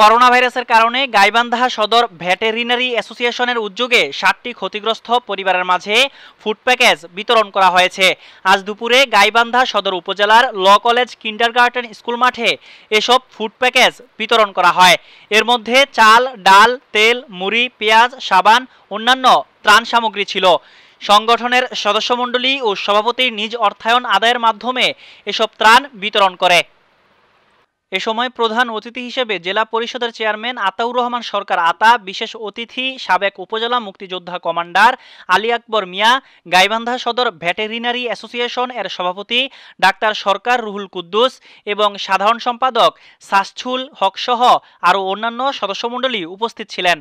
corona ভাইরাসের কারণে Gaibandha Sadar veterinary অ্যাসোসিয়েশনের উদ্যোগে ষাটটি ক্ষতিগ্রস্ত পরিবারের মাঝে ফুড প্যাকেজ বিতরণ করা হয়েছে আজ দুপুরে গাইবান্ধা সদর উপজেলার ল কলেজ কিন্ডারগার্টেন স্কুল মাঠে এসব ফুড প্যাকেজ বিতরণ করা হয় এর মধ্যে চাল ডাল তেল মুড়ি পেঁয়াজ সাবান অন্যান্য ত্রাণ সামগ্রী ছিল সংগঠনের সদস্যমণ্ডলী ও সভাপতির নিজ অর্থায়ন আদায়ের মাধ্যমে এসব ত্রাণ বিতরণ করে এ সময় প্রধান অতিথি হিসেবে জেলা পরিষদের চেয়ারম্যান আতাউর রহমান সরকার আতা বিশেষ অতিথি সাবেক উপজেলা মুক্তিযোদ্ধা commander Ali Akbar Mia Gaibandha Sadar veterinary association এর সভাপতি ডাক্তার সরকার রুহুল কুদ্দুস এবং সাধারণ সম্পাদক সাসছুল হকসহ আরও অন্যান্য সদস্যমণ্ডলী উপস্থিত ছিলেন